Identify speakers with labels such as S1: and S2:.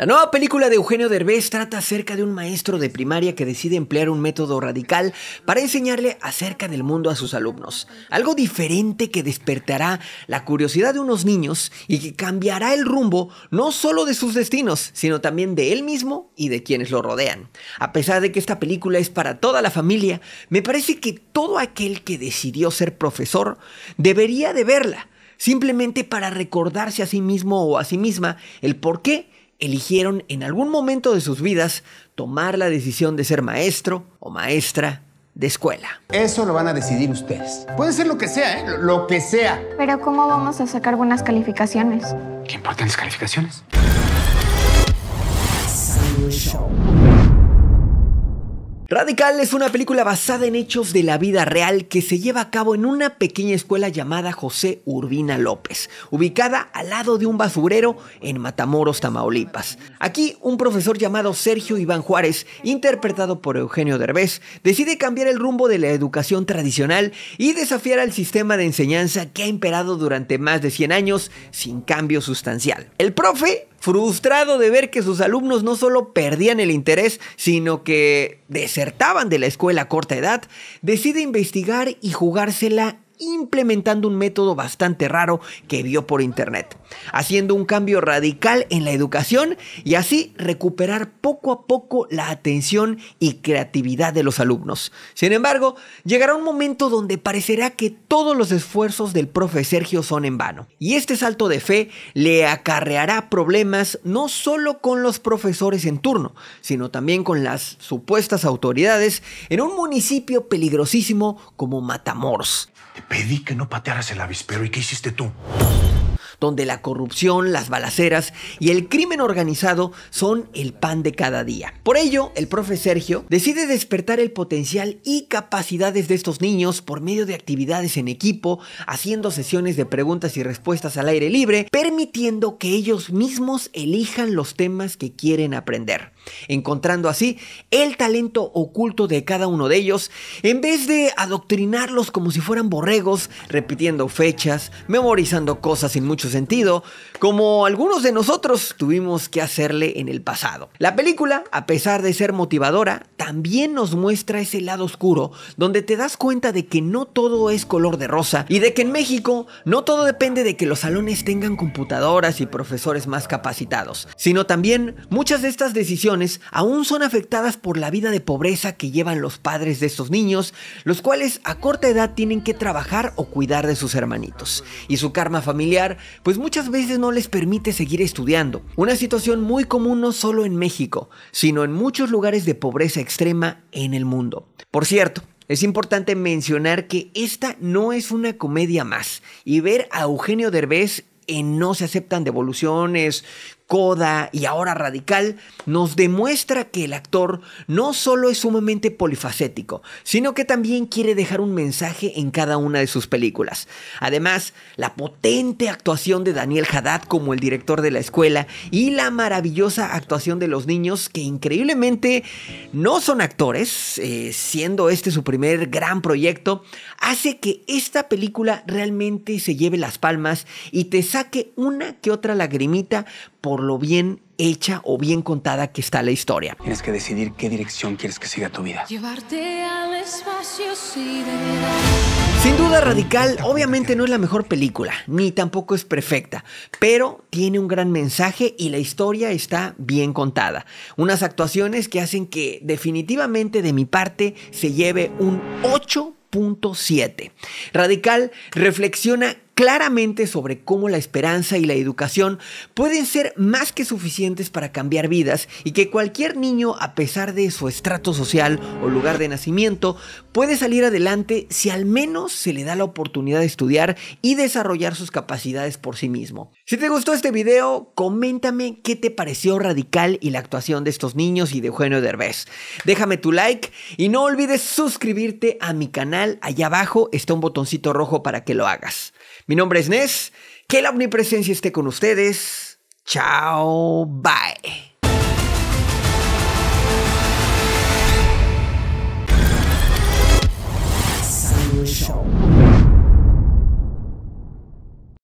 S1: La nueva película de Eugenio Derbez trata acerca de un maestro de primaria que decide emplear un método radical para enseñarle acerca del mundo a sus alumnos. Algo diferente que despertará la curiosidad de unos niños y que cambiará el rumbo no solo de sus destinos, sino también de él mismo y de quienes lo rodean. A pesar de que esta película es para toda la familia, me parece que todo aquel que decidió ser profesor debería de verla, simplemente para recordarse a sí mismo o a sí misma el por qué eligieron en algún momento de sus vidas tomar la decisión de ser maestro o maestra de escuela. Eso lo van a decidir ustedes. Puede ser lo que sea, ¿eh? Lo que sea. Pero ¿cómo vamos a sacar buenas calificaciones? ¿Qué importan las calificaciones? Radical es una película basada en hechos de la vida real que se lleva a cabo en una pequeña escuela llamada José Urbina López, ubicada al lado de un basurero en Matamoros, Tamaulipas. Aquí un profesor llamado Sergio Iván Juárez, interpretado por Eugenio Derbez, decide cambiar el rumbo de la educación tradicional y desafiar al sistema de enseñanza que ha imperado durante más de 100 años sin cambio sustancial. El profe frustrado de ver que sus alumnos no solo perdían el interés, sino que desertaban de la escuela a corta edad, decide investigar y jugársela implementando un método bastante raro que vio por internet, haciendo un cambio radical en la educación y así recuperar poco a poco la atención y creatividad de los alumnos. Sin embargo, llegará un momento donde parecerá que todos los esfuerzos del profe Sergio son en vano, y este salto de fe le acarreará problemas no solo con los profesores en turno, sino también con las supuestas autoridades en un municipio peligrosísimo como Matamoros. Pedí que no patearas el avispero. ¿Y qué hiciste tú? Donde la corrupción, las balaceras y el crimen organizado son el pan de cada día. Por ello, el profe Sergio decide despertar el potencial y capacidades de estos niños por medio de actividades en equipo, haciendo sesiones de preguntas y respuestas al aire libre, permitiendo que ellos mismos elijan los temas que quieren aprender encontrando así el talento oculto de cada uno de ellos, en vez de adoctrinarlos como si fueran borregos, repitiendo fechas, memorizando cosas sin mucho sentido, como algunos de nosotros tuvimos que hacerle en el pasado. La película, a pesar de ser motivadora, también nos muestra ese lado oscuro, donde te das cuenta de que no todo es color de rosa y de que en México no todo depende de que los salones tengan computadoras y profesores más capacitados, sino también muchas de estas decisiones aún son afectadas por la vida de pobreza que llevan los padres de estos niños, los cuales a corta edad tienen que trabajar o cuidar de sus hermanitos. Y su karma familiar, pues muchas veces no les permite seguir estudiando. Una situación muy común no solo en México, sino en muchos lugares de pobreza extrema en el mundo. Por cierto, es importante mencionar que esta no es una comedia más y ver a Eugenio Derbez en No se aceptan devoluciones, Coda y ahora Radical, nos demuestra que el actor no solo es sumamente polifacético, sino que también quiere dejar un mensaje en cada una de sus películas. Además, la potente actuación de Daniel Haddad como el director de la escuela y la maravillosa actuación de los niños que increíblemente no son actores, eh, siendo este su primer gran proyecto, hace que esta película realmente se lleve las palmas y te saque una que otra lagrimita por lo bien hecha o bien contada que está la historia. Tienes que decidir qué dirección quieres que siga tu vida. Llevarte al espacio sin duda Radical obviamente no es la mejor película, ni tampoco es perfecta, pero tiene un gran mensaje y la historia está bien contada. Unas actuaciones que hacen que definitivamente de mi parte se lleve un 8.7. Radical reflexiona claramente sobre cómo la esperanza y la educación pueden ser más que suficientes para cambiar vidas y que cualquier niño, a pesar de su estrato social o lugar de nacimiento, puede salir adelante si al menos se le da la oportunidad de estudiar y desarrollar sus capacidades por sí mismo. Si te gustó este video, coméntame qué te pareció radical y la actuación de estos niños y de Eugenio Derbez. Déjame tu like y no olvides suscribirte a mi canal. Allá abajo está un botoncito rojo para que lo hagas. Mi nombre es Nes. Que la omnipresencia esté con ustedes. Chao, bye.